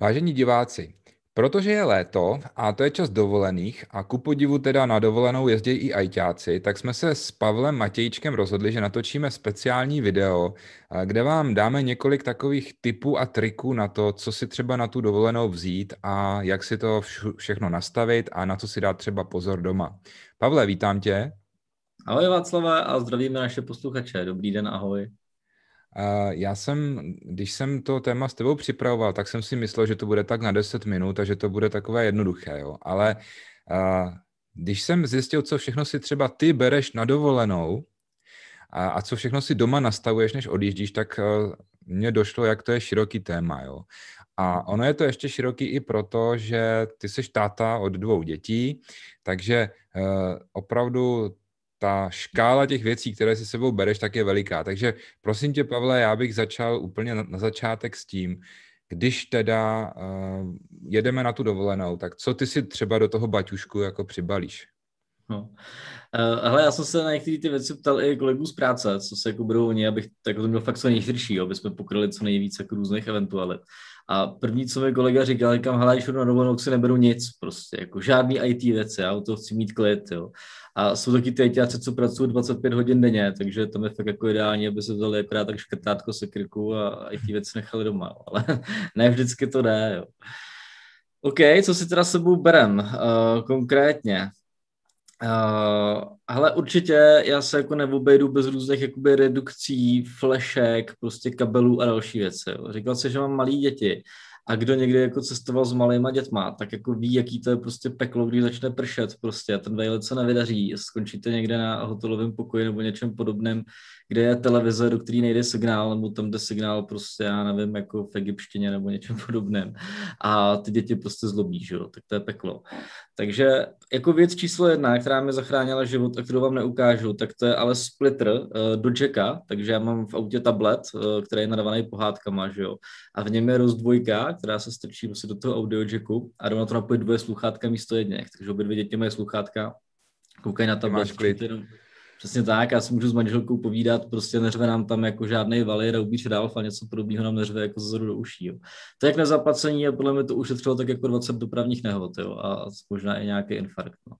Vážení diváci, protože je léto a to je čas dovolených a ku podivu teda na dovolenou jezdí i ajťáci, tak jsme se s Pavlem Matějčkem rozhodli, že natočíme speciální video, eh, kde vám dáme několik takových tipů a triků na to, co si třeba na tu dovolenou vzít a jak si to všechno nastavit a na co si dát třeba pozor doma. Pavle, vítám tě. Ahoj Václavé a zdravíme naše posluchače. Dobrý den, ahoj. Já jsem, když jsem to téma s tebou připravoval, tak jsem si myslel, že to bude tak na 10 minut a že to bude takové jednoduché, jo. Ale když jsem zjistil, co všechno si třeba ty bereš na dovolenou a, a co všechno si doma nastavuješ, než odjíždíš, tak e, mně došlo, jak to je široký téma, jo. A ono je to ještě široký i proto, že ty jsi táta od dvou dětí, takže e, opravdu ta škála těch věcí, které si sebou bereš, tak je veliká. Takže prosím tě, Pavle, já bych začal úplně na, na začátek s tím, když teda uh, jedeme na tu dovolenou, tak co ty si třeba do toho baťušku jako přibalíš? No. Ale eh, já jsem se na některé ty věci ptal i kolegů z práce, co se jako budou oni, abych tak to jako měl fakt co nejširší, aby jsme pokryli co nejvíce jako různých eventualit. A první, co mi kolega říkal, říkám, hele, když na dovolenou si neberu nic, prostě, jako žádný IT věci, já o to chci mít klid, jo. A jsou taky ty ITáci, co pracují 25 hodin denně, takže tam je fakt jako ideální, aby se vzali akorát tak škrtátko se krku a IT věci nechali doma, jo. ale ne vždycky to jde, jo. OK, co si teda sebou berem uh, konkrétně? Uh, ale určitě já se jako neobejdu bez různých jakoby redukcí, flešek, prostě kabelů a další věci. Říkal jsem, že mám malý děti a kdo někdy jako cestoval s malýma dětma, tak jako ví, jaký to je prostě peklo, když začne pršet prostě a ten vejlet se nevydaří, skončíte někde na hotelovém pokoji nebo něčem podobném, kde je televize, do který nejde signál, nebo tam jde signál prostě, já nevím, jako v egyptštině nebo něčem podobném. A ty děti prostě zlobí, že jo? tak to je peklo. Takže jako věc číslo jedna, která mi zachránila život a kterou vám neukážu, tak to je ale splitter uh, eh, do jacka, takže já mám v autě tablet, uh, který je narvaný pohádkama, že jo? a v něm je rozdvojka, která se strčí prostě do toho audio jacku a do na to napojit dvoje sluchátka místo jedněch, takže obě dvě děti mají sluchátka, koukají na tablet. Máš klid. Jenom, Přesně tak, já si můžu s manželkou povídat, prostě neřve nám tam jako žádný valir a ubíč a něco podobného nám neřve jako zzoru do uší. Jo. To jak nezaplacení a podle mě to ušetřilo tak jako 20 dopravních nehod jo, a možná i nějaký infarkt. No.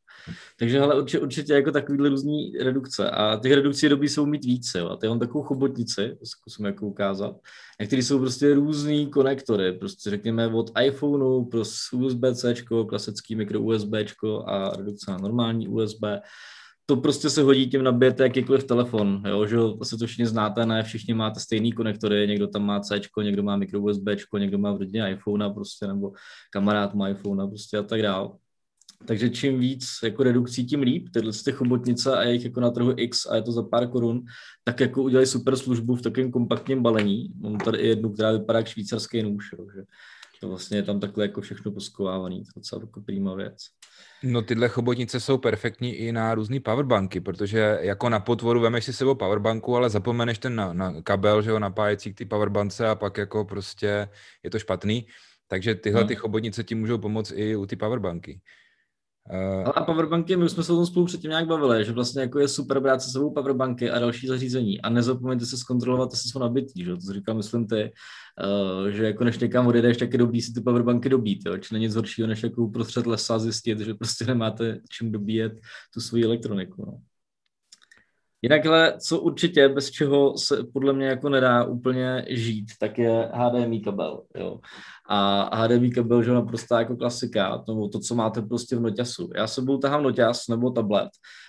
Takže hele, určitě, určitě jako takovýhle různý redukce a těch redukcí doby jsou mít více jo. a ty mám takovou chobotnici, zkusím jako ukázat, na který jsou prostě různý konektory, prostě řekněme od iPhoneu, pro USB-C, klasický mikro USB a redukce na normální USB, to prostě se hodí tím nabijete jakýkoliv telefon, jo, že asi to všichni znáte, ne, všichni máte stejný konektory, někdo tam má C, někdo má micro USB, někdo má v rodině iPhone prostě, nebo kamarád má iPhone prostě a tak dál. Takže čím víc jako redukcí, tím líp. Tyhle ty chobotnice a jejich jako na trhu X a je to za pár korun, tak jako udělají super službu v takovém kompaktním balení. Mám tady i jednu, která vypadá jak švýcarský nůž, jo, že to vlastně je tam takhle jako všechno poskovávaný, to je docela jako prýma věc. No tyhle chobotnice jsou perfektní i na různé powerbanky, protože jako na potvoru vemeš si sebou powerbanku, ale zapomeneš ten na, na kabel, že ho napájecí k té powerbance a pak jako prostě je to špatný. Takže tyhle hmm. ty chobotnice ti můžou pomoct i u ty powerbanky. Uh, a powerbanky, my jsme se o tom spolu předtím nějak bavili, že vlastně jako je super brát se sebou powerbanky a další zařízení a nezapomeňte se zkontrolovat, jestli jsou nabitý, že? to říkal, myslím ty, uh, že jako než někam odjedeš, tak je dobrý si ty powerbanky dobít, jo? či není nic horšího, než jako uprostřed lesa zjistit, že prostě nemáte čím dobíjet tu svoji elektroniku. No. Jinak, ale co určitě, bez čeho se podle mě jako nedá úplně žít, tak je HDMI kabel. Jo. A HDMI kabel je naprosto jako klasika, nebo to, co máte prostě v noťasu. Já budu tahám noťas nebo tablet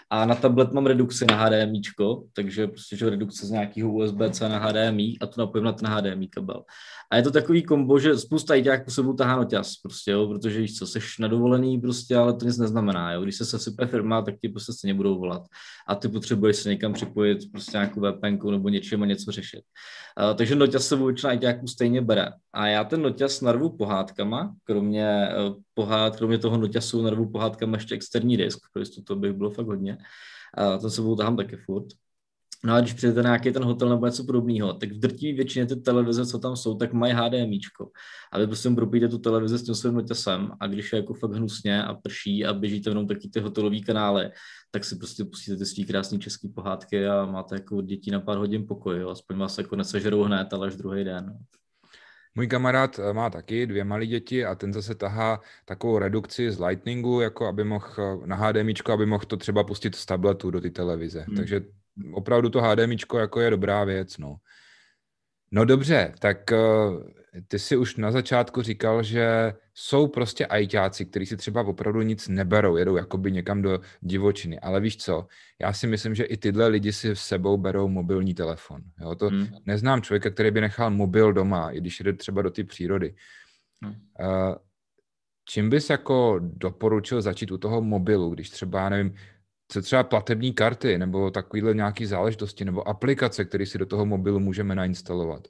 a na tablet mám redukci na HDMIčko, takže prostě že redukce z nějakého USB-C na HDMI a to napojím na ten HDMI kabel. A je to takový kombo, že spousta jak po sebou tahá noťaz, prostě, jo, protože víš co, seš nadovolený, prostě, ale to nic neznamená, jo. Když se sesype firma, tak ti prostě se nebudou volat a ty potřebuješ se někam připojit prostě nějakou VPN nebo něčím a něco řešit. A, takže noťaz se většina ITáků stejně bere. A já ten noťaz narvu pohádkama, kromě e, pohád, kromě toho noťasu narvu pohádkama ještě externí disk, protože to bych bylo fakt hodně. Uh, ten sebou tahám taky furt. No a když přijdete na nějaký ten hotel nebo něco podobného, tak v drtivé většině ty televize, co tam jsou, tak mají HDMIčko. A vy prostě propíjete tu televizi s tím svým noťasem a když je jako fakt hnusně a prší a běžíte jenom taky ty hotelové kanály, tak si prostě pustíte ty svý krásné české pohádky a máte jako od dětí na pár hodin pokoj. Jo. Aspoň vás jako nesežerou hned, ale až druhý den. Můj kamarád eh, má taky dvě malé děti a ten zase tahá takovou redukci z Lightningu, jako aby mohl eh, na HDMIčko, aby mohl to třeba pustit z tabletu do ty televize. Hmm. Takže opravdu to HDMIčko jako je dobrá věc, no. No dobře, tak eh, ty si už na začátku říkal, že jsou prostě ajťáci, kteří si třeba opravdu nic neberou, jedou jakoby někam do divočiny. Ale víš co, já si myslím, že i tyhle lidi si s sebou berou mobilní telefon. Jo? To hmm. Neznám člověka, který by nechal mobil doma, i když jde třeba do ty přírody. Hmm. Eh, čím bys jako doporučil začít u toho mobilu, když třeba, nevím, co třeba platební karty nebo takovýhle nějaký záležitosti nebo aplikace, které si do toho mobilu můžeme nainstalovat?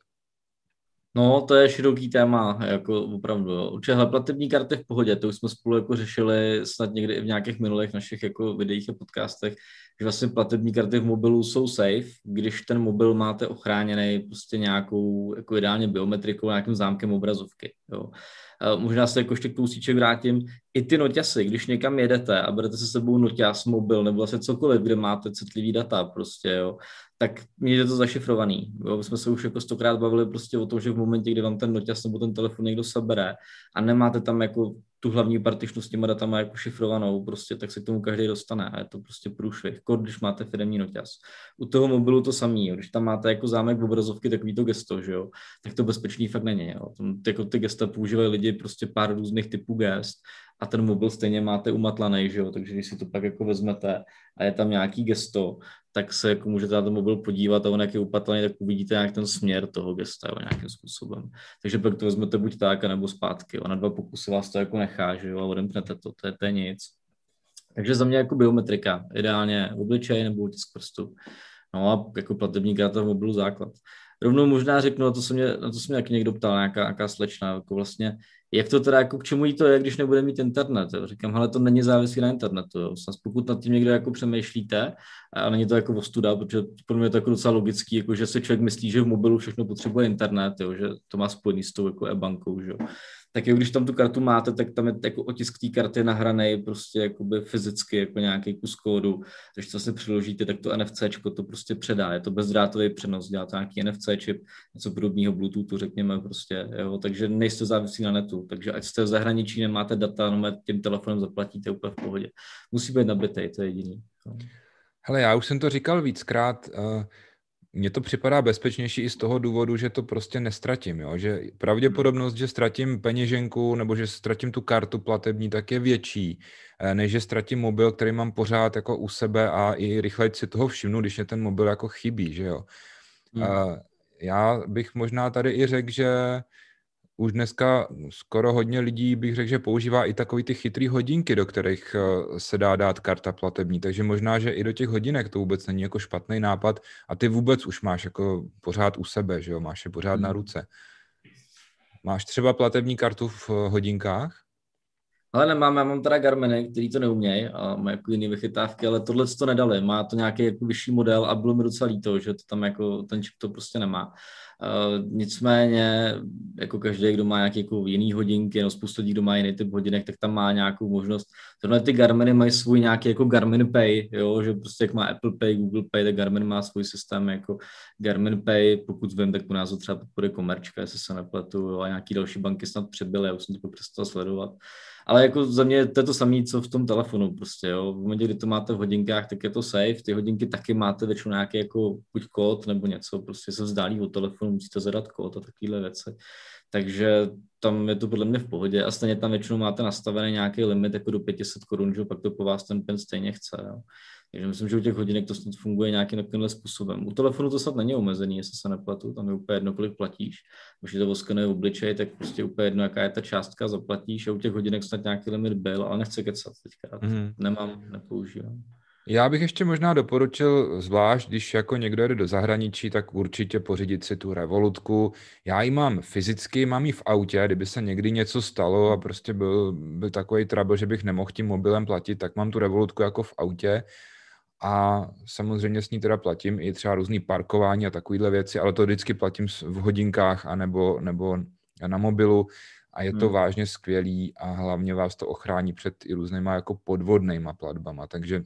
No, to je široký téma, jako opravdu. Určitě platební karty v pohodě, to už jsme spolu jako řešili snad někdy i v nějakých minulých našich jako videích a podcastech, že vlastně platební karty v mobilu jsou safe, když ten mobil máte ochráněný prostě nějakou jako ideálně biometrikou, nějakým zámkem obrazovky. Jo. Možná se jako ještě k kousíček vrátím. I ty noťasy, když někam jedete a budete se sebou noťas, mobil nebo vlastně cokoliv, kde máte citlivý data prostě, jo, tak mějte to zašifrovaný. Jo. My jsme se už jako stokrát bavili prostě o tom, že v momentě, kdy vám ten noťas nebo ten telefon někdo sebere a nemáte tam jako tu hlavní partičnu s těma datama jako šifrovanou, prostě tak se k tomu každý dostane a je to prostě průšvih, jako když máte firmní noťaz. U toho mobilu to samý, jo. když tam máte jako zámek v obrazovky takový to gesto, že jo, tak to bezpečný fakt není. Jo. Tam, jako ty gesta používají lidi prostě pár různých typů gest a ten mobil stejně máte umatlaný, že jo? takže když si to pak jako vezmete a je tam nějaký gesto, tak se jako můžete na ten mobil podívat a on jak je upatlaný, tak uvidíte nějak ten směr toho gesta jo, nějakým způsobem. Takže pak to vezmete buď tak, nebo zpátky. Ona Na dva pokusy vás to jako nechá, že jo, a odemknete to, to je, to je nic. Takže za mě jako biometrika, ideálně obličej nebo tisk prstu. No a jako platební karta v mobilu základ rovnou možná řeknu, a to se mě, na to se mě taky někdo ptal, nějaká, nějaká slečna, jako vlastně, jak to teda, jako k čemu jí to je, když nebude mít internet. Jo? Říkám, ale to není závislé na internetu. Jo? Snad pokud nad tím někdo jako přemýšlíte, a není to jako ostuda, protože pro mě je to jako docela logický, jako že se člověk myslí, že v mobilu všechno potřebuje internet, jo? že to má spojený s tou jako e-bankou, že? tak jo, když tam tu kartu máte, tak tam je jako otisk té karty nahraný prostě jakoby fyzicky jako nějaký kus kódu. Když to se přiložíte, tak to NFC to prostě předá. Je to bezdrátový přenos, dělá to nějaký NFC čip, něco podobného Bluetoothu, řekněme prostě. Jo? Takže nejste závislí na netu. Takže ať jste v zahraničí, nemáte data, no tím telefonem zaplatíte úplně v pohodě. Musí být nabitý, to je jediný. Hele, já už jsem to říkal víckrát. Uh mně to připadá bezpečnější i z toho důvodu, že to prostě nestratím, jo? že pravděpodobnost, že ztratím peněženku nebo že ztratím tu kartu platební, tak je větší, eh, než že ztratím mobil, který mám pořád jako u sebe a i rychleji si toho všimnu, když mě ten mobil jako chybí, že jo. Hmm. Eh, já bych možná tady i řekl, že už dneska skoro hodně lidí, bych řekl, že používá i takový ty chytrý hodinky, do kterých eh, se dá dát karta platební, takže možná, že i do těch hodinek to vůbec není jako špatný nápad a ty vůbec už máš jako pořád u sebe, že jo, máš je pořád na hmm. ruce. Máš třeba platební kartu v eh, hodinkách? Ale nemám, já mám teda Garminy, který to neumějí a mají jako jiný vychytávky, ale tohle to nedali. Má to nějaký jako vyšší model a bylo mi docela líto, že to tam jako ten čip to prostě nemá. Uh, nicméně, jako každý, kdo má nějaký jako jiný hodinky, no spoustu lidí, kdo má jiný typ hodinek, tak tam má nějakou možnost. Tohle ty Garminy mají svůj nějaký jako Garmin Pay, jo, že prostě jak má Apple Pay, Google Pay, tak Garmin má svůj systém jako Garmin Pay, pokud vím, tak u nás to třeba podpory komerčka, jestli se nepletu, jo, a nějaký další banky snad přebyly, já už jsem to prostě sledovat ale jako za mě to je to samé, co v tom telefonu prostě, jo. V momentě, kdy to máte v hodinkách, tak je to safe, ty hodinky taky máte většinou nějaký jako buď kód nebo něco, prostě se vzdálí od telefonu, musíte zadat kód a takovéhle věci. Takže tam je to podle mě v pohodě a stejně tam většinou máte nastavený nějaký limit jako do 500 korun, že pak to po vás ten pen stejně chce, jo. Takže myslím, že u těch hodinek to snad funguje nějakým takovýmhle způsobem. U telefonu to snad není omezený, jestli se neplatí, tam je úplně jedno, kolik platíš. Když je to oskenuje obličej, tak prostě úplně jedno, jaká je ta částka, zaplatíš a u těch hodinek snad nějaký limit byl, ale nechci kecat teďka. Mm. Nemám, nepoužívám. Já bych ještě možná doporučil, zvlášť když jako někdo jede do zahraničí, tak určitě pořídit si tu revolutku. Já ji mám fyzicky, mám ji v autě, kdyby se někdy něco stalo a prostě byl, byl takový trouble, že bych nemohl tím mobilem platit, tak mám tu revolutku jako v autě a samozřejmě s ní teda platím i třeba různý parkování a takovéhle věci, ale to vždycky platím v hodinkách nebo, nebo na mobilu a je to hmm. vážně skvělý a hlavně vás to ochrání před i různýma jako podvodnýma platbama, takže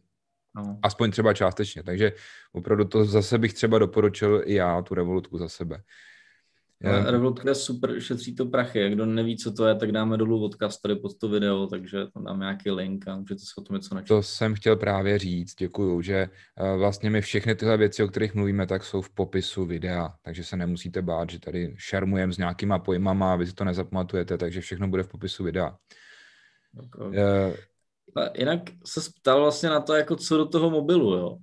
no. aspoň třeba částečně, takže opravdu to zase bych třeba doporučil i já tu revolutku za sebe. Ale Revolut je super, šetří to prachy. Jak kdo neví, co to je, tak dáme dolů odkaz tady pod to video, takže tam dáme nějaký link a můžete se o tom něco načít. To jsem chtěl právě říct, děkuju, že eh, vlastně my všechny tyhle věci, o kterých mluvíme, tak jsou v popisu videa, takže se nemusíte bát, že tady šermujeme s nějakýma pojmama a vy si to nezapamatujete, takže všechno bude v popisu videa. Okay. Uh, a jinak se ptal vlastně na to, jako co do toho mobilu, jo.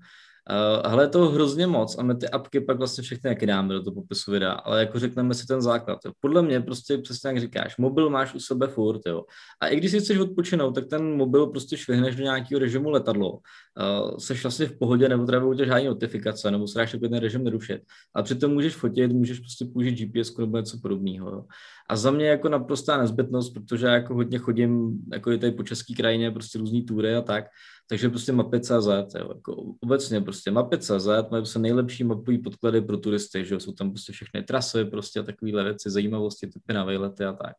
Eh, hele, je to hrozně moc a my ty apky pak vlastně všechny jaký dáme do toho popisu videa, ale jako řekneme si ten základ. Jo. Podle mě prostě přesně jak říkáš, mobil máš u sebe furt, jo. A i když si chceš odpočinout, tak ten mobil prostě švihneš do nějakého režimu letadlo. Uh, seš vlastně v pohodě, nebo třeba u žádné notifikace, nebo se dáš ten režim nerušit. A přitom můžeš fotit, můžeš prostě použít GPS nebo něco podobného. Jo. A za mě jako naprostá nezbytnost, protože já jako hodně chodím, jako je tady po české krajině, prostě různý tury a tak. Takže prostě mapy.cz, jo, jako obecně prostě mapy.cz mají prostě nejlepší mapují podklady pro turisty, že jo, jsou tam prostě všechny trasy prostě takovéhle věci, zajímavosti, typy na výlety a tak.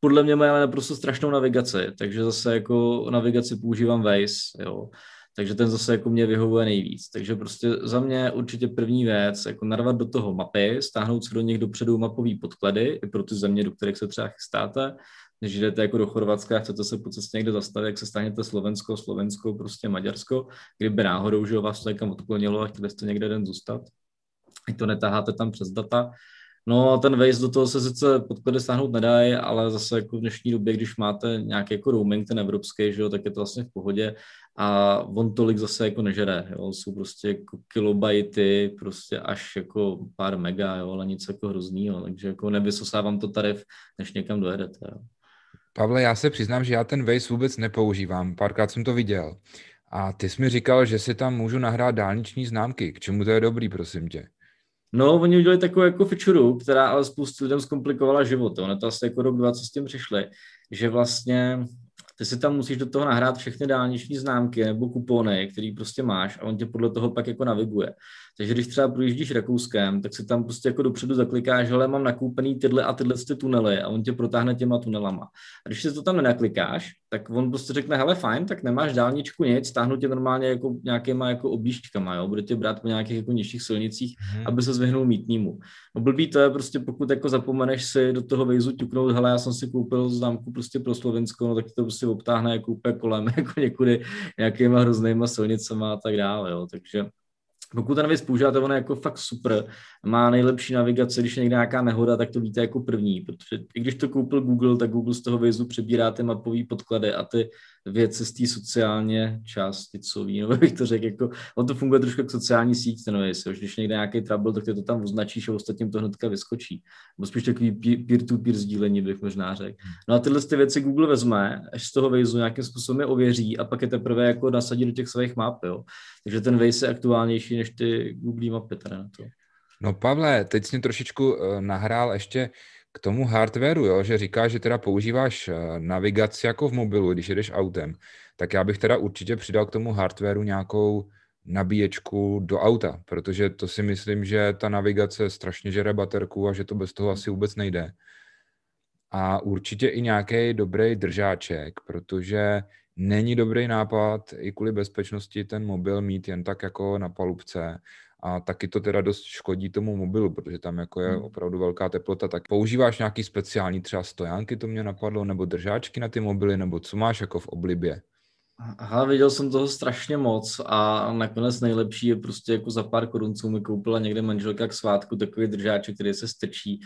Podle mě mají ale naprosto strašnou navigaci, takže zase jako navigaci používám Waze, jo. Takže ten zase jako mě vyhovuje nejvíc. Takže prostě za mě určitě první věc, jako narvat do toho mapy, stáhnout si do nich dopředu mapový podklady i pro ty země, do kterých se třeba chystáte, než jdete jako do Chorvatska a chcete se po cestě někde zastavit, jak se stáhnete Slovensko, Slovensko, prostě Maďarsko, kdyby náhodou, že vás to někam odklonilo a chtěli jste někde den zůstat, ať to netaháte tam přes data. No a ten Waze do toho se sice podklady stáhnout nedají, ale zase jako v dnešní době, když máte nějaký jako roaming ten evropský, že jo, tak je to vlastně v pohodě a on tolik zase jako nežere, jo, jsou prostě jako kilobajty, prostě až jako pár mega, jo, ale nic jako hroznýho, no. takže jako nevysosávám to tarif, než někam dojedete, jo. Pavle, já se přiznám, že já ten Waze vůbec nepoužívám. Párkrát jsem to viděl. A ty jsi mi říkal, že si tam můžu nahrát dálniční známky. K čemu to je dobrý, prosím tě? No, oni udělali takovou jako feature, která ale spoustu lidem zkomplikovala život. Ono to asi jako rok, dva, co s tím přišli, že vlastně ty si tam musíš do toho nahrát všechny dálniční známky nebo kupony, který prostě máš a on tě podle toho pak jako naviguje. Takže když třeba projíždíš Rakouskem, tak si tam prostě jako dopředu zaklikáš, hele, mám nakoupený tyhle a tyhle ty tunely a on tě protáhne těma tunelama. A když si to tam nenaklikáš, tak on prostě řekne, hele, fajn, tak nemáš dálničku nic, stáhnu tě normálně jako nějakýma jako objížďkama, jo, bude tě brát po nějakých jako nižších silnicích, hmm. aby se zvyhnul mítnímu. No blbý to je prostě, pokud jako zapomeneš si do toho vejzu ťuknout, hele, já jsem si koupil známku prostě pro Slovensko, no tak to prostě obtáhne jako úplně kolem, jako někudy nějakýma hroznýma silnicama a tak dále, jo, takže pokud ten věc používáte, on je jako fakt super. Má nejlepší navigace, když je někde nějaká nehoda, tak to víte jako první, protože i když to koupil Google, tak Google z toho vězu přebírá ty mapové podklady a ty věci z té sociálně části, co ví, nebo bych to řekl, jako, on to funguje trošku jako sociální síť, ten věc, jo. když někde nějaký trouble, tak ty to tam označíš a ostatním to hnedka vyskočí. Nebo spíš takový peer-to-peer sdílení, bych možná řekl. No a tyhle ty věci Google vezme, až z toho vězu nějakým způsobem je ověří a pak je teprve jako nasadí do těch svých map, jo. Takže ten Waze je aktuálnější než ty Google mapy tady na to. No Pavle, teď jsi mě trošičku eh, nahrál ještě k tomu hardwareu, jo? že říkáš, že teda používáš eh, navigaci jako v mobilu, když jedeš autem, tak já bych teda určitě přidal k tomu hardwareu nějakou nabíječku do auta, protože to si myslím, že ta navigace strašně žere baterku a že to bez toho asi vůbec nejde. A určitě i nějaký dobrý držáček, protože není dobrý nápad i kvůli bezpečnosti ten mobil mít jen tak jako na palubce. A taky to teda dost škodí tomu mobilu, protože tam jako je hmm. opravdu velká teplota. Tak používáš nějaký speciální třeba stojánky, to mě napadlo, nebo držáčky na ty mobily, nebo co máš jako v oblibě? Aha, viděl jsem toho strašně moc a nakonec nejlepší je prostě jako za pár co mi koupila někde manželka k svátku takový držáček, který se strčí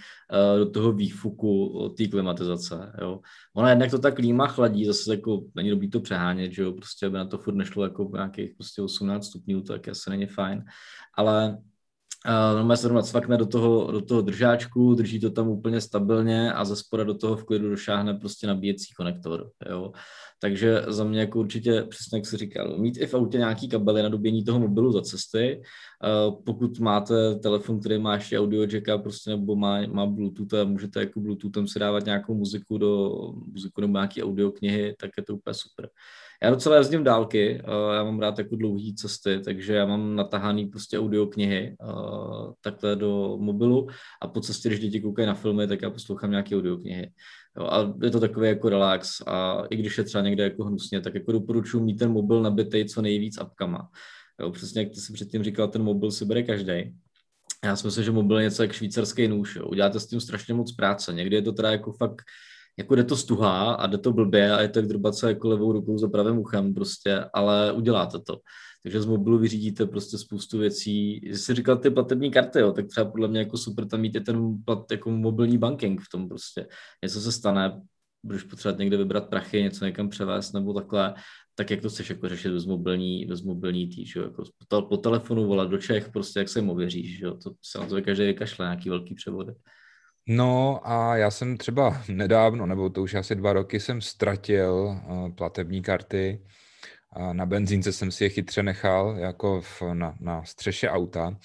uh, do toho výfuku té klimatizace. Jo. Ona jednak to tak klíma chladí, zase jako není dobrý to přehánět, že jo, prostě aby na to furt nešlo jako nějakých prostě 18 stupňů, tak asi není fajn, ale No se rovnat svakne do toho, do toho držáčku, drží to tam úplně stabilně a ze spoda do toho v klidu došáhne prostě nabíjecí konektor. Jo. Takže za mě jako určitě, přesně jak se říkal, mít i v autě nějaký kabely na dobění toho mobilu za cesty. Pokud máte telefon, který má ještě audio jacka prostě nebo má, má Bluetooth a můžete jako Bluetoothem si dávat nějakou muziku do muziku nebo nějaký audio knihy, tak je to úplně super. Já docela jezdím dálky, eh, já mám rád jako dlouhé cesty, takže já mám natahaný prostě audio knihy eh, takhle do mobilu a po cestě, když děti koukají na filmy, tak já poslouchám nějaké knihy. Jo, a je to takový jako relax a i když je třeba někde jako hnusně, tak jako doporučuji mít ten mobil nabitý co nejvíc apkama. Jo, přesně jak ty si předtím říkal, ten mobil si bere každý. Já si myslím, že mobil je něco jak švýcarský nůž. Jo. Uděláte s tím strašně moc práce. Někdy je to teda jako fakt jako jde to stuhá a jde to blbě a je to jak drbace jako levou rukou za pravým uchem prostě, ale uděláte to. Takže z mobilu vyřídíte prostě spoustu věcí. Když jsi říkal ty platební karty, jo, tak třeba podle mě jako super tam mít je ten plat, jako mobilní banking v tom prostě. Něco se stane, budeš potřebovat někde vybrat prachy, něco někam převést nebo takhle, tak jak to chceš jako řešit bez mobilní, bez mobilní tý, že jo? Jako po, po, telefonu volat do Čech, prostě jak se jim ověříš, že jo? to se na to každý vykašle, nějaký velký převody. No a já jsem třeba nedávno, nebo to už asi dva roky, jsem ztratil eh, platební karty. Na benzínce jsem si je chytře nechal, jako v, na, na střeše auta.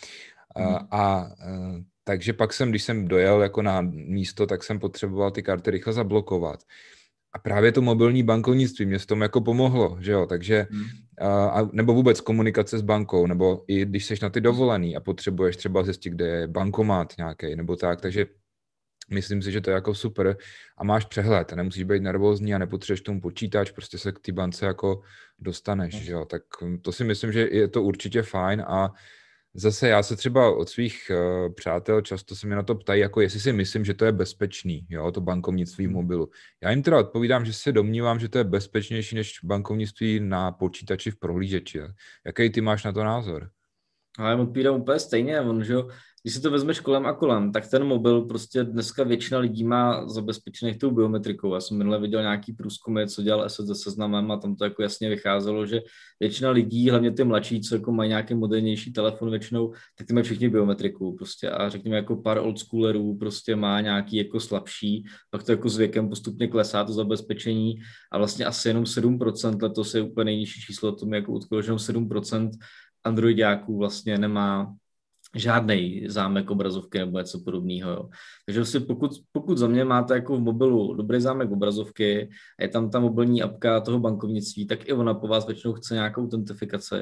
Eh, mhm. A, a eh, takže pak jsem, když jsem dojel jako na místo, tak jsem potřeboval ty karty rychle zablokovat. A právě to mobilní bankovnictví mě s tom jako pomohlo, že jo, takže hmm. a, nebo vůbec komunikace s bankou, nebo i když seš na ty dovolený a potřebuješ třeba zjistit, kde je bankomat nějaký, nebo tak, takže Myslím si, že to je jako super a máš přehled, nemusíš být nervózní a nepotřebuješ tomu počítač, prostě se k té bance jako dostaneš, že jo? tak hm, to si myslím, že je to určitě fajn a zase já se třeba od svých uh, přátel často se mě na to ptají, jako jestli si myslím, že to je bezpečný, jo, to bankovnictví v mhm. mobilu. Já jim teda odpovídám, že se domnívám, že to je bezpečnější než bankovnictví na počítači v prohlížeči. Jaký ty máš na to názor? Ale odpírám úplně stejně, on, že jo, když si to vezmeš kolem a kolem, tak ten mobil prostě dneska většina lidí má zabezpečených tou biometrikou. Já jsem minule viděl nějaký průzkumy, co dělal SSD se seznamem a tam to jako jasně vycházelo, že většina lidí, hlavně ty mladší, co jako mají nějaký modernější telefon většinou, tak ty mají všichni biometriku prostě a řekněme jako pár schoolerů prostě má nějaký jako slabší, pak to jako s věkem postupně klesá to zabezpečení a vlastně asi jenom 7% letos je úplně nejnižší číslo, to mi jako utkolo, že jenom 7% Androidáků vlastně nemá žádný zámek obrazovky nebo něco podobného. Jo. Takže vlastně pokud, pokud za mě máte jako v mobilu dobrý zámek obrazovky a je tam ta mobilní apka toho bankovnictví, tak i ona po vás většinou chce nějakou autentifikaci.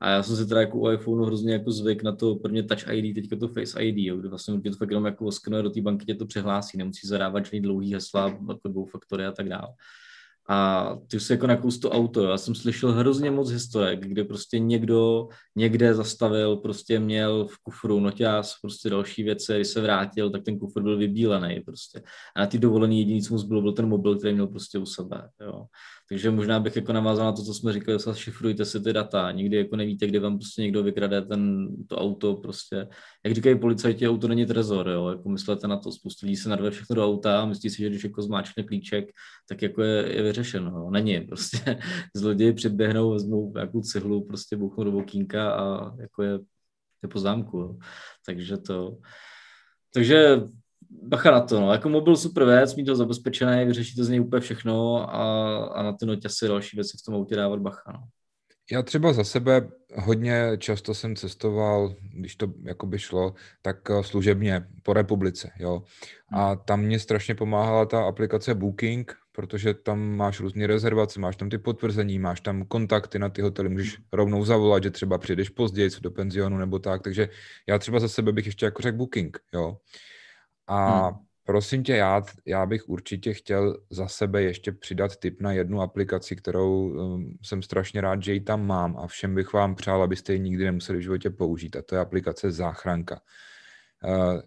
A já jsem si teda jako u iPhoneu hrozně jako zvyk na to prvně Touch ID, teďka to Face ID, jo, kde vlastně to fakt jenom jako skenuje do té banky, tě to přihlásí, nemusí zadávat žádný dlouhý hesla, jako dvou faktory a tak dále. A ty jsi jako nakous to auto. Já jsem slyšel hrozně moc historek, kde prostě někdo někde zastavil, prostě měl v kufru noťáz, prostě další věci, když se vrátil, tak ten kufr byl vybílený prostě. A na ty dovolený jediný, co mu zbylo, byl ten mobil, který měl prostě u sebe. Jo. Takže možná bych jako navázal na to, co jsme říkali, že šifrujte si ty data. Nikdy jako nevíte, kdy vám prostě někdo vykrade ten, to auto. Prostě. Jak říkají policajti, auto není trezor. Jo? Jako myslete na to, spoustu lidí se narve všechno do auta a myslí si, že když jako zmáčkne klíček, tak jako je, je vyřešeno. Jo? Není. Prostě zloději předběhnou, vezmou nějakou cihlu, prostě bouchnou do bokínka a jako je, je po zámku. Jo? Takže to... Takže bacha na to, no. Jako mobil super věc, mít to zabezpečené, vyřeší to z něj úplně všechno a, a na ty noťasy další věci v tom autě dávat bacha, no. Já třeba za sebe hodně často jsem cestoval, když to jako by šlo, tak eh, služebně po republice, jo. A hmm. tam mě strašně pomáhala ta aplikace Booking, protože tam máš různé rezervace, máš tam ty potvrzení, máš tam kontakty na ty hotely, můžeš hmm. rovnou zavolat, že třeba přijdeš později do penzionu nebo tak, takže já třeba za sebe bych ještě jako řekl Booking, jo. A hmm. prosím tě, já, já bych určitě chtěl za sebe ještě přidat tip na jednu aplikaci, kterou um, jsem strašně rád, že ji tam mám a všem bych vám přál, abyste ji nikdy nemuseli v životě použít. A to je aplikace Záchranka. Uh,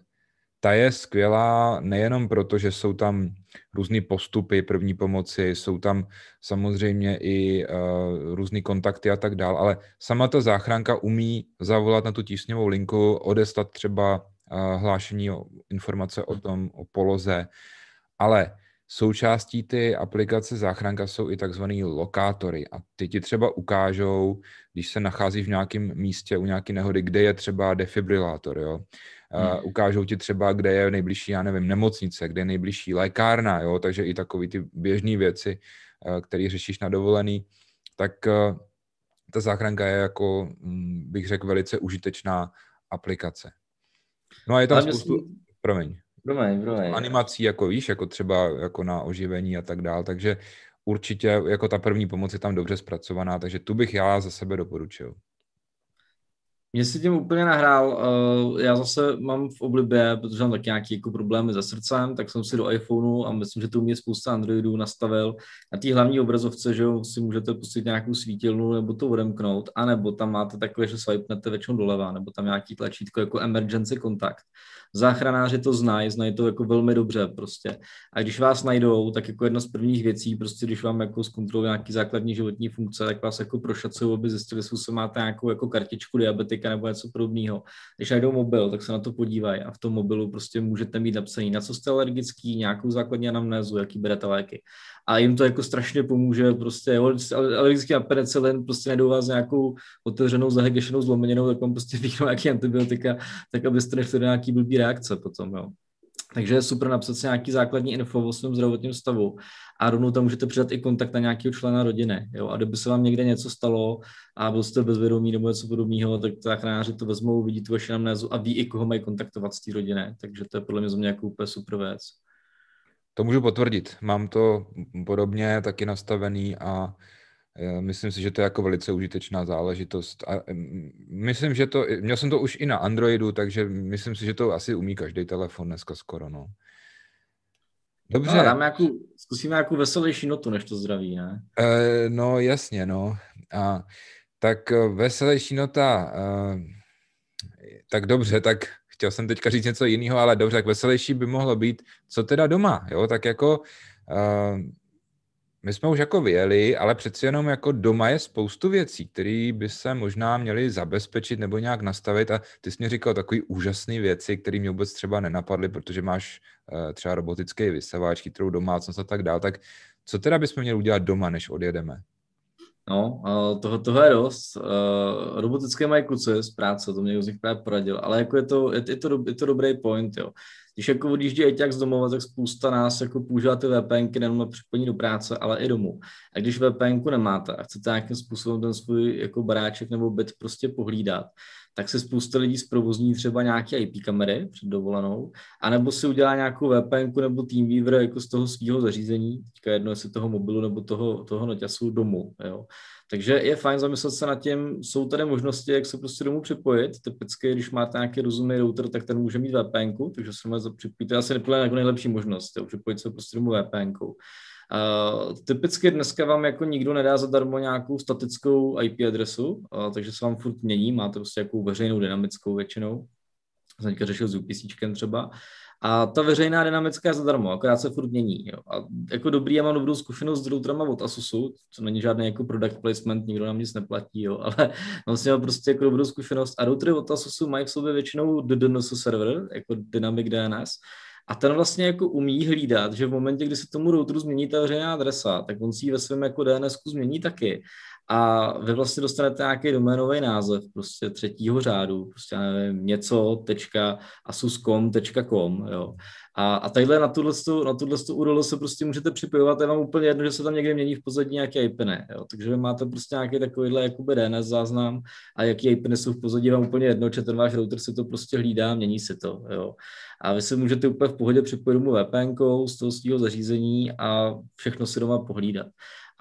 ta je skvělá nejenom proto, že jsou tam různé postupy první pomoci, jsou tam samozřejmě i uh, eh, různé kontakty a tak dál, ale sama ta záchranka umí zavolat na tu tísňovou linku, odeslat třeba hlášení o informace o tom, o poloze, ale součástí ty aplikace záchranka jsou i takzvaný lokátory a ty ti třeba ukážou, když se nachází v nějakém místě u nějaké nehody, kde je třeba defibrilátor, jo. Uh, ukážou ti třeba, kde je nejbližší, já nevím, nemocnice, kde je nejbližší lékárna, jo, takže i takové ty běžné věci, které řešíš na dovolený, tak ta záchranka je jako, mm, bych řekl, velice užitečná aplikace. No a je tam spoustu... Jsem... Promiň. Promiň, promiň. Animací, jako víš, jako třeba jako na oživení a tak dál, takže určitě jako ta první pomoc je tam dobře zpracovaná, takže tu bych já za sebe doporučil. Mě si tím úplně nahrál, eh, já zase mám v oblibě, protože mám taky nějaké jako problémy se srdcem, tak jsem si do iPhoneu a myslím, že to mě spousta Androidů nastavil na té hlavní obrazovce, že si můžete pustit nějakou svítilnu nebo to odemknout, anebo tam máte takové, že swipenete většinou doleva, nebo tam nějaký tlačítko jako emergency kontakt. Záchranáři to znají, znají to jako velmi dobře prostě. A když vás najdou, tak jako jedna z prvních věcí, prostě když vám jako zkontrolují nějaký základní životní funkce, tak vás jako prošacují, aby zjistili, jestli máte nějakou jako kartičku diabetika elektrika nebo něco podobného. Když najdou mobil, tak se na to podívají a v tom mobilu prostě můžete mít napsaný, na co jste alergický, nějakou základní anamnézu, jaký berete léky. A jim to jako strašně pomůže, prostě jo, alergický na penicilin, prostě najdou vás nějakou otevřenou, zahegešenou, zlomeninou, tak vám prostě vychnou nějaký antibiotika, tak abyste nešli do nějaký blbý reakce potom, jo. Takže je super napsat si nějaký základní info o svém zdravotním stavu a rovnou tam můžete přidat i kontakt na nějakého člena rodiny. Jo? A kdyby se vám někde něco stalo a byl jste bezvědomí nebo něco podobného, tak záchranáři to vezmou, vidí tu vaši anamnézu a ví i koho mají kontaktovat z té rodiny. Takže to je podle mě za mě jako úplně super věc. To můžu potvrdit. Mám to podobně taky nastavený a Eh, myslím si, že to je jako velice užitečná záležitost. A myslím, že to, měl jsem to už i na Androidu, takže myslím si, že to asi umí každý telefon dneska skoro, no. Dobře. No, dáme jakou, zkusíme jako veselější notu, než to zdraví, ne? Eh, no, jasně, no. A, tak eh, veselější nota, tak dobře, tak chtěl jsem teďka říct něco jiného, ale dobře, tak veselější by mohlo být, co teda doma, jo, tak jako my jsme už jako vyjeli, ale přeci jenom jako doma je spoustu věcí, které by se možná měly zabezpečit nebo nějak nastavit a ty jsi mě říkal takový úžasné věci, které mě vůbec třeba nenapadly, protože máš eh, třeba robotický vysavač, chytrou domácnost a tak dále, tak co teda bychom měli udělat doma, než odjedeme? No, eh, toho, toho je dost. Eh, robotické mají kluce z práce, to mě z nich právě poradil, ale jako je to, je, je to, je to dobrý point, jo když jako odjíždí jak z domova, tak spousta nás jako používá ty VPNky nejenom na připojení do práce, ale i domů. A když VPNku nemáte a chcete nějakým způsobem ten svůj jako baráček nebo byt prostě pohlídat, tak se spousta lidí zprovozní třeba nějaké IP kamery před dovolenou, anebo si udělá nějakou VPN nebo TeamViewer jako z toho svého zařízení, teďka jedno jestli toho mobilu nebo toho, toho noťasu domů. Jo. Takže je fajn zamyslet se nad tím, jsou tady možnosti, jak se prostě domů připojit. Typicky, když máte nějaký rozumný router, tak ten může mít VPN, takže se připojit, to je asi jako nejlepší možnost, jo, připojit se prostě domů VPN. Uh, typicky dneska vám jako nikdo nedá zadarmo nějakou statickou IP adresu, uh, takže se vám furt mění, máte prostě jakou veřejnou dynamickou většinou. Jsem teďka řešil s UPC třeba. A ta veřejná dynamická je zadarmo, akorát se furt mění. Jo. A jako dobrý, já mám dobrou zkušenost s routerama od Asusu, co není žádný jako product placement, nikdo nám nic neplatí, jo, ale mám s nimi prostě jako dobrou zkušenost. A routery od Asusu mají v sobě většinou DDoS server, jako Dynamic DNS, a ten vlastně jako umí hlídat, že v momentě, kdy se tomu routeru změní ta veřejná adresa, tak on si ji ve svém jako DNS změní taky a vy vlastně dostanete nějaký doménový název prostě třetího řádu, prostě nevím, něco, tečka, asus.com, tečka com, jo. A, a tadyhle na tuhle, na tuhle URL se prostě můžete připojovat, je vám úplně jedno, že se tam někde mění v pozadí nějaké IPny, jo. Takže vy máte prostě nějaký takovýhle jakoby DNS záznam a jaký IPny jsou v pozadí, vám úplně jedno, že ten váš router si to prostě hlídá, mění se to, jo. A vy se můžete úplně v pohodě připojit mu VPNkou z toho svého zařízení a všechno si doma pohlídat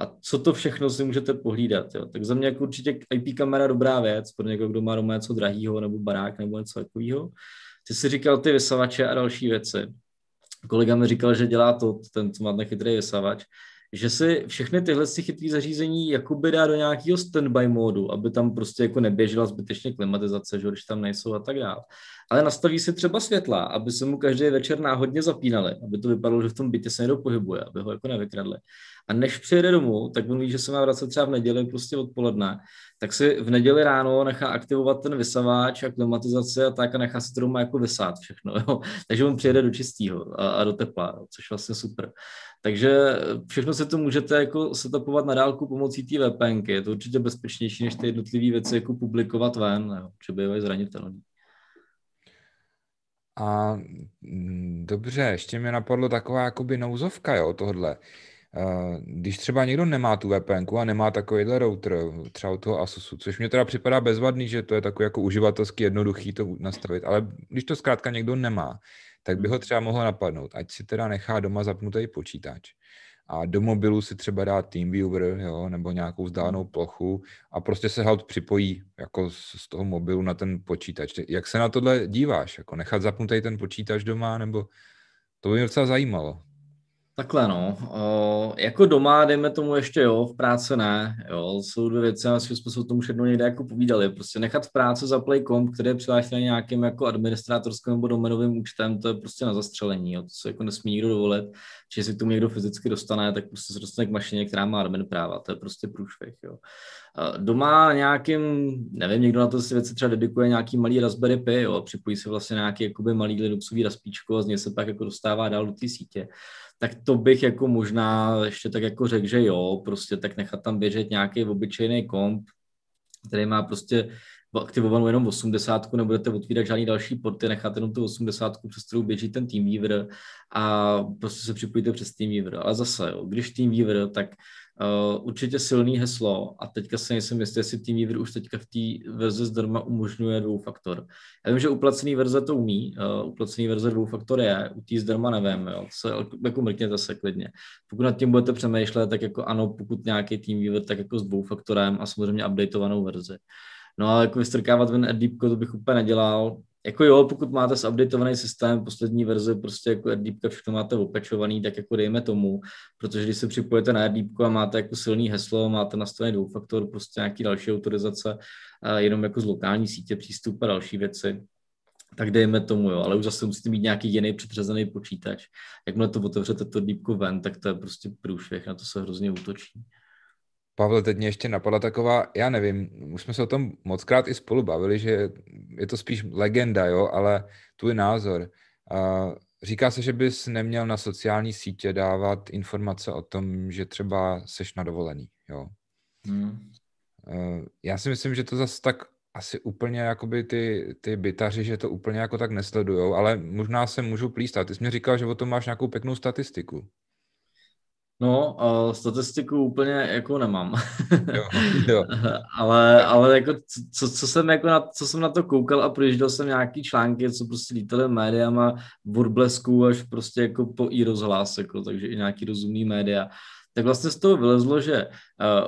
a co to všechno si můžete pohlídat. Jo. Tak za mě jako určitě IP kamera dobrá věc pro někoho, kdo má doma něco drahého nebo barák nebo něco takového. Ty si říkal ty vysavače a další věci. Kolega mi říkal, že dělá to, ten, co má ten chytrý vysavač že si všechny tyhle si chytrý zařízení jakoby dá do nějakého standby módu, aby tam prostě jako neběžela zbytečně klimatizace, že, když tam nejsou a tak dále. Ale nastaví si třeba světla, aby se mu každý večer náhodně zapínali, aby to vypadalo, že v tom bytě se někdo pohybuje, aby ho jako nevykradli. A než přijede domů, tak on ví, že se má vracet třeba v neděli prostě odpoledne, tak si v neděli ráno nechá aktivovat ten vysavač a klimatizaci a tak a nechá se to doma jako vysát všechno. Jo? Takže on přijede do čistého a, a do tepla, jo? což vlastně super. Takže všechno se to můžete jako setupovat na dálku pomocí té VPNky. Je to určitě bezpečnější, než ty jednotlivé věci jako publikovat ven, že by je zranitelné. A mm, dobře, ještě mi napadlo taková jakoby nouzovka, jo, tohle. Eh, když třeba někdo nemá tu VPN a nemá takovýhle router, třeba u toho Asusu, což mě teda připadá bezvadný, že to je takový jako uživatelsky jednoduchý to nastavit, ale když to zkrátka někdo nemá, tak by ho třeba mohlo napadnout, ať si teda nechá doma zapnutý počítač a do mobilu si třeba dá TeamViewer jo, nebo nějakou vzdálenou hmm. plochu a prostě se halt připojí jako z, z toho mobilu na ten počítač. Jak se na tohle díváš? Jako nechat zapnutý ten počítač doma nebo to by mě docela zajímalo. Takhle no, o, jako doma, dejme tomu ještě jo, v práci ne, jo, jsou dvě věci, a jsme se o tom už jednou někde jako povídali, prostě nechat v práci za Playcom, který je přihlášený nějakým jako administrátorským nebo domenovým účtem, to je prostě na zastřelení, jo, to se jako nesmí nikdo dovolit, že si k tomu někdo fyzicky dostane, tak prostě se dostane k mašině, která má admin práva, to je prostě průšvih, jo. Doma nějakým, nevím, někdo na to si věci třeba dedikuje nějaký malý Raspberry Pi, jo, připojí se vlastně nějaký jakoby malý Linuxový raspíčko a z něj se pak jako dostává dál do té sítě tak to bych jako možná ještě tak jako řekl, že jo, prostě tak nechat tam běžet nějaký obyčejný komp, který má prostě aktivovanou jenom 80, nebudete otvírat žádný další porty, necháte jenom tu 80, přes kterou běží ten Weaver a prostě se připojíte přes Weaver. Ale zase, jo, když Weaver, tak uh, určitě silný heslo a teďka se nejsem jistý, jestli Weaver už teďka v té verze zdarma umožňuje faktor. Já vím, že uplacený verze to umí, uh, uplacený verze faktor je, u té zdarma nevím, jo, se, jako mrkněte se klidně. Pokud nad tím budete přemýšlet, tak jako ano, pokud nějaký Weaver, tak jako s faktorem a samozřejmě updateovanou verzi. No ale jako vystrkávat ven AirDeepko, to bych úplně nedělal. Jako jo, pokud máte updateovaný systém, poslední verze, prostě jako AirDeepka všechno máte opečovaný, tak jako dejme tomu, protože když se připojíte na AirDeepko a máte jako silný heslo, máte nastavený dvoufaktor, prostě nějaký další autorizace, jenom jako z lokální sítě přístup a další věci, tak dejme tomu, jo, ale už zase musíte mít nějaký jiný přetřezený počítač. Jakmile to otevřete to dýpko ven, tak to je prostě průšvih, na to se hrozně útočí. Pavel, teď mě ještě napadla taková, já nevím, už jsme se o tom mockrát i spolu bavili, že je to spíš legenda, jo, ale tvůj názor. říká se, že bys neměl na sociální sítě dávat informace o tom, že třeba seš na dovolený, jo. Hmm. Eh, já si myslím, že to zase tak asi úplně jakoby ty, ty bytaři, že to úplně jako tak nesledujou, ale možná se můžu plístat. Ty jsi mi říkal, že o tom máš nějakou pěknou statistiku. No, statistiku úplně jako nemám. jo, jo. ale, ale jako co, co, jsem jako na, co jsem na to koukal a projížděl jsem nějaký články, co prostě lítaly médiama burblesku až prostě jako po i rozhlas, jako, takže i nějaký rozumný média, tak vlastně z toho vylezlo, že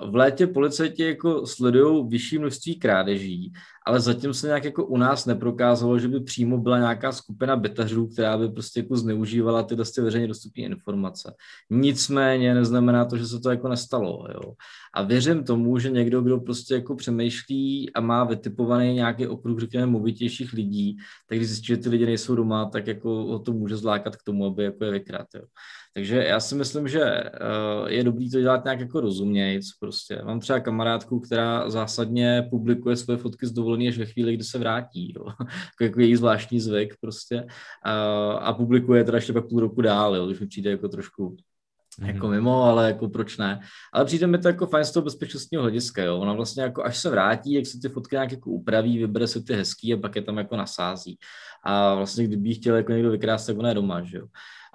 v létě policajti jako sledují vyšší množství krádeží, ale zatím se nějak jako u nás neprokázalo, že by přímo byla nějaká skupina betařů, která by prostě jako zneužívala ty dosti veřejně dostupné informace. Nicméně neznamená to, že se to jako nestalo. Jo? A věřím tomu, že někdo, kdo prostě jako přemýšlí a má vytipovaný nějaký okruh, řekněme, movitějších lidí, tak když zjistí, že ty lidi nejsou doma, tak jako ho to může zlákat k tomu, aby jako je vykrát. Jo? Takže já si myslím, že eh, je dobrý to dělat nějak jako rozuměj, nic prostě. Mám třeba kamarádku, která zásadně publikuje své fotky z dovolené až ve chvíli, kdy se vrátí. Jo. jako její zvláštní zvyk prostě. A, a publikuje teda ještě pak půl roku dál, jo, když mi přijde jako trošku Mm-hmm. jako mhm. mimo, ale jako proč ne. Ale přijde mi to jako fajn z toho bezpečnostního hlediska, jo. Ona vlastně jako až se vrátí, jak se ty fotky nějak jako upraví, vybere se ty hezký a pak je tam jako nasází. A vlastně kdyby chtěl jako někdo vykrást, tak ona je doma, že jo.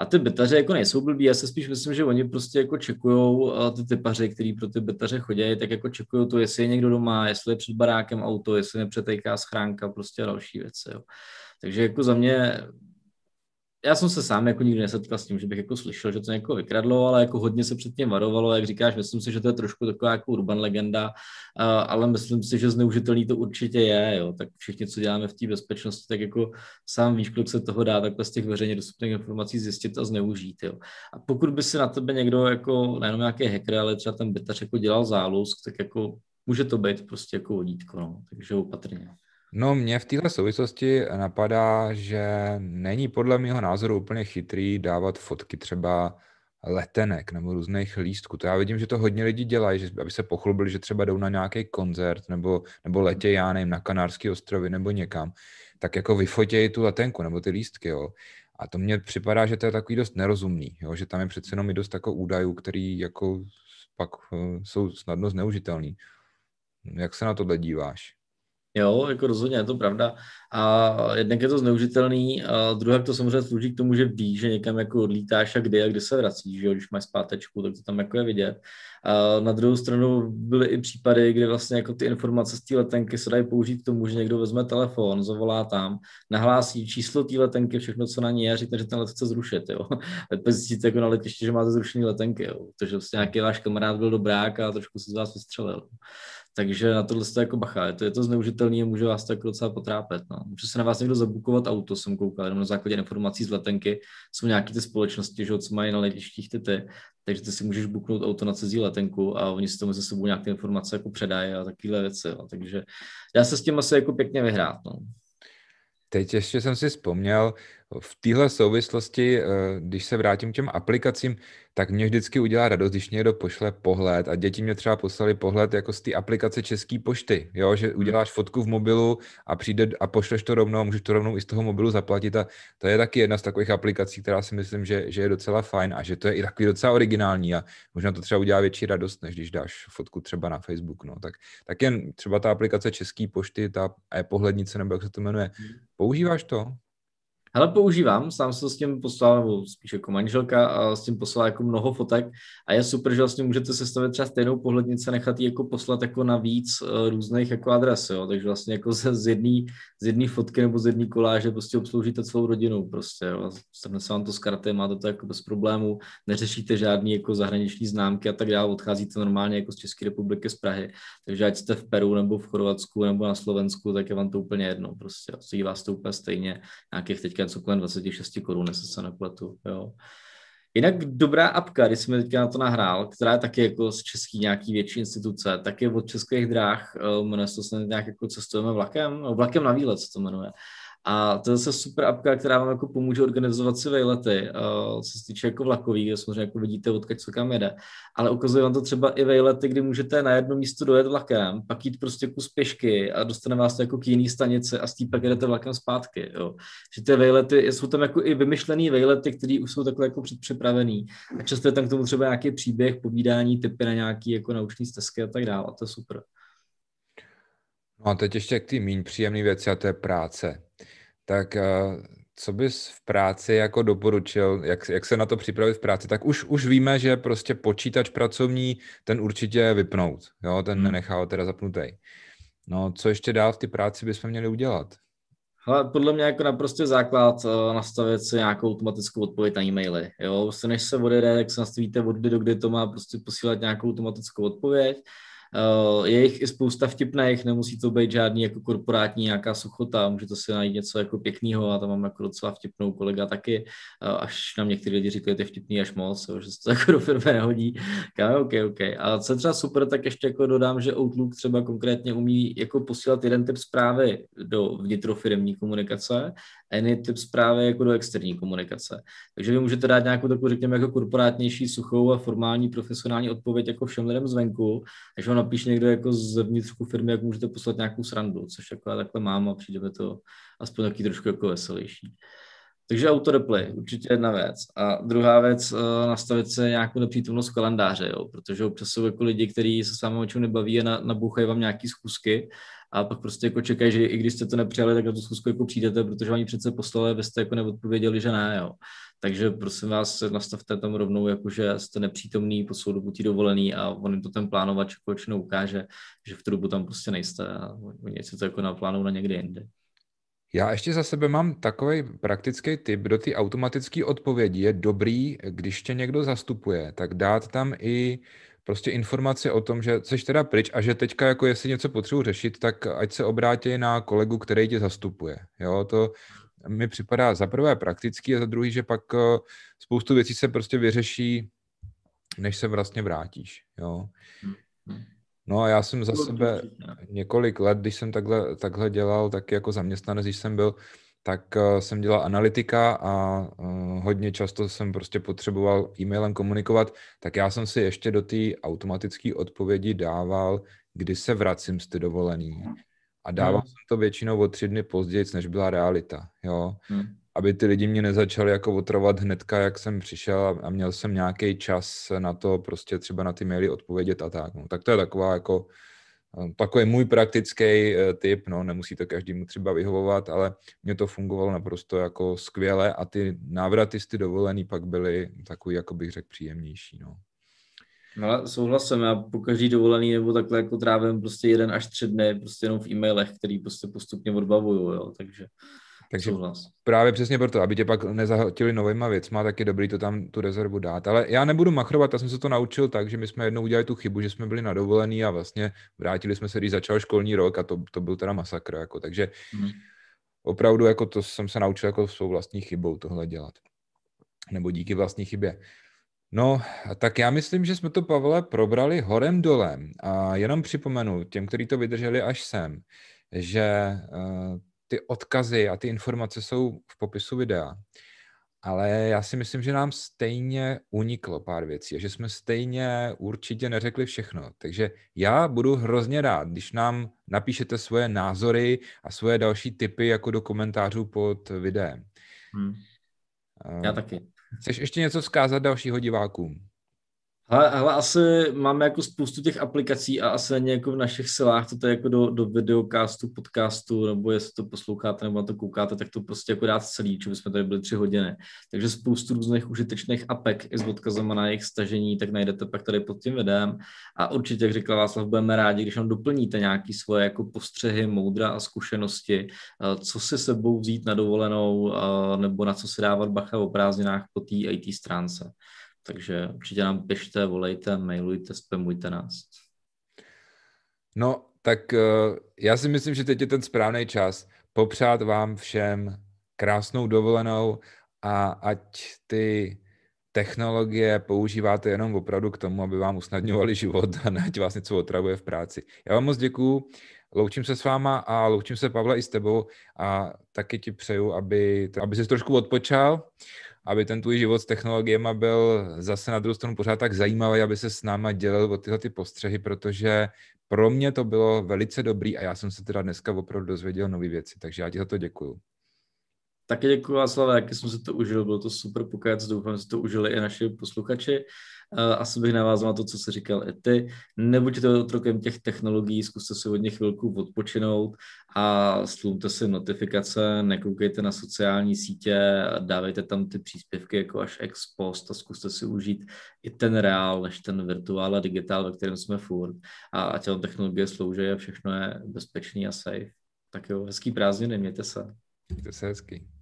A ty betaře jako nejsou blbí, já se spíš myslím, že oni prostě jako čekujou eh, ty typaři, který pro ty betaře chodí, tak jako čekujou to, jestli je někdo doma, jestli je před barákem auto, jestli nepřetejká schránka, prostě další věci. Jo. Takže jako za mě já jsem se sám jako nikdy nesetkal s tím, že bych jako slyšel, že to někoho vykradlo, ale jako hodně se před tím varovalo, jak říkáš, myslím si, že to je trošku taková jako urban legenda, ale myslím si, že zneužitelný to určitě je, jo, tak všichni, co děláme v té bezpečnosti, tak jako sám víš, kolik se toho dá takhle z těch veřejně dostupných informací zjistit a zneužít, jo. A pokud by si na tebe někdo jako, nejenom nějaký hacker, ale třeba ten bytař jako dělal zálusk, tak jako může to být prostě jako vodítko, no, takže opatrně. No mě v této souvislosti napadá, že není podle mého názoru úplně chytrý dávat fotky třeba letenek nebo různých lístků. To já vidím, že to hodně lidí dělají, že, aby se pochlubili, že třeba jdou na nějaký koncert nebo, nebo hmm. letě já nevím, na Kanárské ostrovy nebo někam, tak jako vyfotějí tu letenku nebo ty lístky, jo. A to mně připadá, že to je takový dost nerozumný, jo, že tam je přece jenom i dost jako údajů, který jako pak eh, jsou snadno zneužitelný. Jak se na tohle díváš? Jo, jako rozhodně je to pravda. A jednak je to zneužitelný, a druhá to samozřejmě slouží k tomu, že ví, že někam jako odlítáš a kdy a kdy se vracíš, že jo, když máš zpátečku, tak to tam jako je vidět. A na druhou stranu byly i případy, kdy vlastně jako ty informace z té letenky se dají použít k tomu, že někdo vezme telefon, zavolá tam, nahlásí číslo té letenky, všechno, co na ní je, říkne, že ten let chce zrušit, jo. Pak zjistíte jako na letišti, že máte zrušený letenky, jo. Protože vlastně nějaký váš kamarád byl dobrák a trošku se z vás vystřelil. Takže na tohle to jako bacha, je to, je to zneužitelné a může vás to jako docela potrápet. No. Může se na vás někdo zabukovat auto, jsem koukal, jenom na základě informací z letenky, jsou nějaké ty společnosti, že, co mají na letištích ty, ty takže ty si můžeš buknout auto na cizí letenku a oni si tomu ze sebou nějaké informace jako předají a takovéhle věci. No. Takže dá se s tím asi jako pěkně vyhrát. No. Teď ještě jsem si vzpomněl, v téhle souvislosti, eh, když se vrátím k těm aplikacím, tak mě vždycky udělá radost, když někdo pošle pohled a děti mě třeba poslali pohled jako z té aplikace České pošty, jo? že hmm. uděláš fotku v mobilu a přijde a pošleš to rovnou, můžeš to rovnou i z toho mobilu zaplatit a to je taky jedna z takových aplikací, která si myslím, že, že je docela fajn a že to je i takový docela originální a možná to třeba udělá větší radost, než když dáš fotku třeba na Facebook. No. Tak, tak jen třeba ta aplikace České pošty, ta e-pohlednice nebo jak se to jmenuje, hmm. používáš to? Hele, používám, sám se s tím poslal, nebo spíš jako manželka, a s tím poslal jako mnoho fotek a je super, že vlastně můžete sestavit třeba stejnou pohlednici, nechat ji jako poslat jako na víc eh, různých jako adres, jo? takže vlastně jako z jedné z jedný fotky nebo z jedné koláže prostě obsloužíte celou rodinu prostě, jo? se vám to z karty, máte to jako bez problémů, neřešíte žádný jako zahraniční známky a tak dále, odcházíte normálně jako z České republiky, z Prahy, takže ať jste v Peru nebo v Chorvatsku nebo na Slovensku, tak je vám to úplně jedno prostě, vás to úplně stejně, nějakých teďka teďka něco kolem 26 korun, jestli se nepletu, jo. Jinak dobrá apka, když jsem teďka na to nahrál, která je taky jako z český nějaký větší instituce, tak je od českých dráh, eh, jmenuje se to nějak jako cestujeme vlakem, no, vlakem na výlet se to jmenuje. A to je zase super apka, která vám jako pomůže organizovat si vejlety, eh, co se týče jako vlakový, samozřejmě jako vidíte, odkud co kam jede. Ale ukazuje vám to třeba i vejlety, kdy můžete na jedno místo dojet vlakem, pak jít prostě kus pěšky a dostane vás to jako k jiný stanici a s tím pak jedete vlakem zpátky. Jo. Že ty vejlety, jsou tam jako i vymyšlené vejlety, které už jsou takhle jako předpřipravený. A často je tam k tomu třeba nějaký příběh, povídání, typy na nějaký jako nauční stezky a tak dále. A to je super. No a teď ještě k té méně příjemné věci a to je práce tak eh, co bys v práci jako doporučil, jak, jak se na to připravit v práci, tak už, už víme, že prostě počítač pracovní, ten určitě vypnout, jo, ten hmm. nenechá ho teda zapnutý. No, co ještě dál v té práci bychom měli udělat? Hele, podle mě jako naprosto základ eh, nastavit si nějakou automatickou odpověď na e-maily. Jo, prostě než se odjede, tak se nastavíte od kdy do kdy to má prostě posílat nějakou automatickou odpověď Eh, je jich i spousta vtipných, nemusí to být žádný jako korporátní nějaká suchota, můžete si najít něco jako pěkného a tam mám jako docela vtipnou kolega taky, eh, až nám někteří lidi říkají, že je vtipný až moc, že se to jako do firmy nehodí. Já, OK, OK. A co je třeba super, tak ještě jako dodám, že Outlook třeba konkrétně umí jako posílat jeden typ zprávy do vnitrofiremní komunikace a jiný typ zprávy jako do externí komunikace. Takže vy můžete dát nějakou takovou, řekněme, jako korporátnější, suchou a formální profesionální odpověď jako všem lidem zvenku, takže vám napíše někdo jako z vnitřku jako firmy, jak můžete poslat nějakou srandu, což jako já takhle mám a přijde mi to aspoň taky trošku jako veselější. Takže autoreply, určitě jedna věc. A druhá věc, eh, nastavit se nějakou nepřítomnost kalendáře, jo, protože občas jsou jako lidi, kteří se s vámi o čem nebaví a nabouchají vám nějaký schůzky a pak prostě jako čekají, že i když jste to nepřijali, tak na tu schůzku jako přijdete, protože oni přece poslali, vy jste jako neodpověděli, že ne, jo. Takže prosím vás, nastavte tam rovnou, jakože jste nepřítomný po svou dobu tí dovolený a on to ten plánovač jako většinou ukáže, že v tu dobu tam prostě nejste a oni se to jako naplánou na někde jinde. Já ještě za sebe mám takový praktický tip do ty automatické odpovědi. Je dobrý, když tě někdo zastupuje, tak dát tam i prostě informace o tom, že jsi teda pryč a že teďka jako jestli něco potřebuji řešit, tak ať se obrátí na kolegu, který tě zastupuje. Jo, to mi připadá za prvé praktický a za druhý, že pak eh, spoustu věcí se prostě vyřeší, než se vlastně vrátíš. Jo. Hmm, hmm. No a já jsem za sebe no. několik let, když jsem takhle, takhle dělal, tak jako zaměstnanec, když jsem byl, tak eh, jsem dělal analytika a eh, hodně často jsem prostě potřeboval e-mailem komunikovat, tak já jsem si ještě do té automatické odpovědi dával, kdy se vracím z ty dovolený. Mhm. A dával hmm. jsem to většinou o tři dny později, než byla realita, jo. Hmm. Aby ty lidi mě nezačali jako otrovat hnedka, jak jsem přišel a měl jsem nějaký čas na to prostě třeba na ty maily odpovědět a tak. No, tak to je taková jako Ehm, takový můj praktický eh, typ, no, nemusí to každému třeba vyhovovat, ale mě to fungovalo naprosto jako skvěle a ty návraty z ty dovolený pak byly takový, jako bych řekl, příjemnější. No. No, souhlasím, já po každý dovolený nebo takhle jako trávím prostě jeden až tři dny prostě jenom v e-mailech, který prostě postupně odbavuju, jo, takže takže Souhlas. právě přesně proto, aby tě pak nezahotili novýma věcma, tak je dobrý to tam tu rezervu dát. Ale já nebudu machrovat, já jsem se to naučil tak, že my jsme jednou udělali tu chybu, že jsme byli nadovolený a vlastně vrátili jsme se, když začal školní rok a to, to byl teda masakr. Jako, takže hmm. opravdu jako to jsem se naučil jako svou vlastní chybou tohle dělat. Nebo díky vlastní chybě. No, tak já myslím, že jsme to, Pavle, probrali horem dolem. A jenom připomenu těm, kteří to vydrželi až sem, že eh, ty odkazy a ty informace jsou v popisu videa. Ale já si myslím, že nám stejně uniklo pár věcí a že jsme stejně určitě neřekli všechno. Takže já budu hrozně rád, když nám napíšete svoje názory a svoje další typy jako do komentářů pod videem. Hmm. Eh, já taky. Chceš ještě něco vzkázat dalšího divákům? Ale, ale asi máme jako spoustu těch aplikací a asi ani jako v našich silách to jako do, do videokastu, podcastu, nebo jestli to posloucháte nebo na to koukáte, tak to prostě jako dát celý, čo bychom tady byli tři hodiny. Takže spoustu různých užitečných apek i s odkazem na jejich stažení, tak najdete pak tady pod tím videem. A určitě, jak řekla Václav, budeme rádi, když nám doplníte nějaké svoje jako postřehy, moudra a zkušenosti, eh, co si sebou vzít na dovolenou, eh, nebo na co se dávat bacha o prázdninách po té IT stránce. Takže určitě nám pište, volejte, mailujte, spamujte nás. No, tak eh, já si myslím, že teď je ten správný čas popřát vám všem krásnou dovolenou a ať ty technologie používáte jenom opravdu k tomu, aby vám usnadňovali život a ať vás něco otravuje v práci. Já vám moc děkuju, loučím se s váma a loučím se, Pavle, i s tebou a taky ti přeju, aby, aby jsi trošku odpočal aby ten tvůj život s technologiemi byl zase na druhou stranu pořád tak zajímavý, aby se s náma dělil o tyhle ty postřehy, protože pro mě to bylo velice dobrý a já jsem se teda dneska opravdu dozvěděl nové věci, takže já ti za to děkuju. Taky děkuji Václav, jak jsem se to užil, bylo to super pokec, doufám, že to užili i naši posluchači Eh, asi bych navázal na to, co se říkal i ty. Nebuďte otrokem těch technologií, zkuste si od nich chvilku odpočinout a slumte si notifikace, nekoukejte na sociální sítě, dávejte tam ty příspěvky jako až ex post a zkuste si užít i ten reál, než ten virtuál a digitál, ve kterém jsme furt. A ať vám technologie slouží a všechno je bezpečný a safe. Tak jo, hezký prázdniny, mějte se. Mějte se hezky.